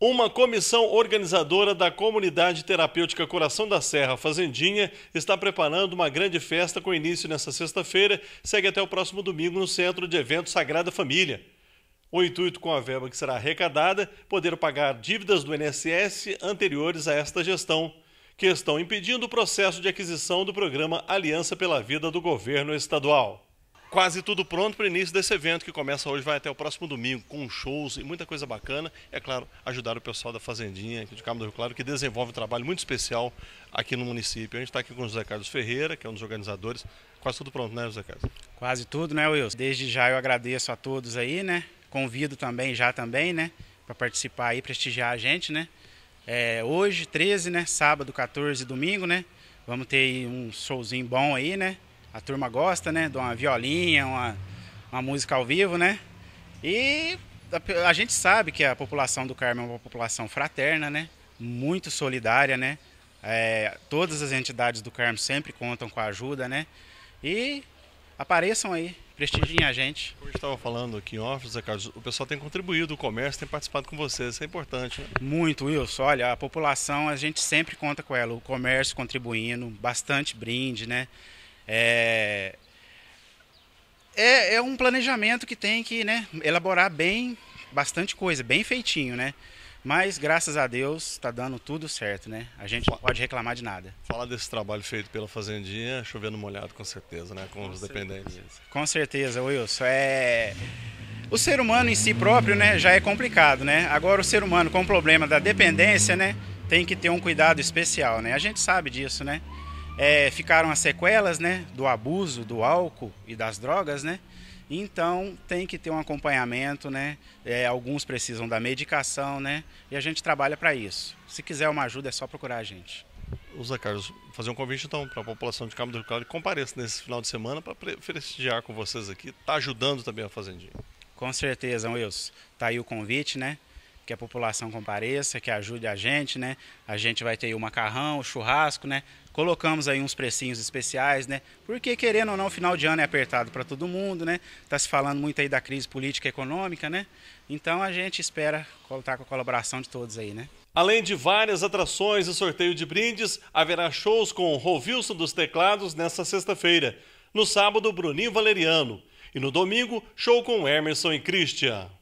Uma comissão organizadora da Comunidade Terapêutica Coração da Serra Fazendinha está preparando uma grande festa com início nesta sexta-feira, segue até o próximo domingo no Centro de Eventos Sagrada Família. O intuito com a verba que será arrecadada, poder pagar dívidas do INSS anteriores a esta gestão, que estão impedindo o processo de aquisição do programa Aliança pela Vida do governo estadual quase tudo pronto para o início desse evento que começa hoje, vai até o próximo domingo, com shows e muita coisa bacana. E, é claro, ajudar o pessoal da Fazendinha aqui de Cabo do Rio Claro, que desenvolve um trabalho muito especial aqui no município. A gente está aqui com o José Carlos Ferreira, que é um dos organizadores. Quase tudo pronto, né, José Carlos? Quase tudo, né, Wilson? Desde já eu agradeço a todos aí, né? Convido também, já também, né? Para participar aí, prestigiar a gente, né? É, hoje, 13, né? Sábado, 14, domingo, né? Vamos ter um showzinho bom aí, né? a turma gosta, né? De uma violinha, uma, uma música ao vivo, né? E a, a gente sabe que a população do Carmo é uma população fraterna, né? Muito solidária, né? É, todas as entidades do Carmo sempre contam com a ajuda, né? E apareçam aí, prestigiem a gente. Como a gente estava falando aqui em off, Carlos, o pessoal tem contribuído, o comércio tem participado com vocês, isso é importante, né? Muito, Wilson. Olha, a população, a gente sempre conta com ela, o comércio contribuindo, bastante brinde, né? É, é, é um planejamento que tem que né, elaborar bem, bastante coisa, bem feitinho, né? Mas graças a Deus está dando tudo certo, né? A gente não pode reclamar de nada. Falar desse trabalho feito pela Fazendinha, chovendo molhado com certeza, né? Com, com os certeza. dependentes. Com certeza, Wilson. É... O ser humano em si próprio, né, já é complicado, né? Agora o ser humano com o problema da dependência, né, tem que ter um cuidado especial, né? A gente sabe disso, né? é, ficaram as sequelas, né, do abuso do álcool e das drogas, né? Então tem que ter um acompanhamento, né? É, alguns precisam da medicação, né? E a gente trabalha para isso. Se quiser uma ajuda é só procurar a gente. O Zé Carlos, fazer um convite então para a população de Cabo do Claro que compareça nesse final de semana para prestigiar com vocês aqui. Está ajudando também a Fazendinha. Com certeza, Wilson. Tá aí o convite, né? que a população compareça, que ajude a gente, né? A gente vai ter o macarrão, o churrasco, né? Colocamos aí uns precinhos especiais, né? Porque querendo ou não, final de ano é apertado para todo mundo, né? Tá se falando muito aí da crise política e econômica, né? Então a gente espera contar com a colaboração de todos aí, né? Além de várias atrações e sorteio de brindes, haverá shows com o Rovilson dos Teclados nesta sexta-feira. No sábado, Bruninho Valeriano. E no domingo, show com Emerson e Christian.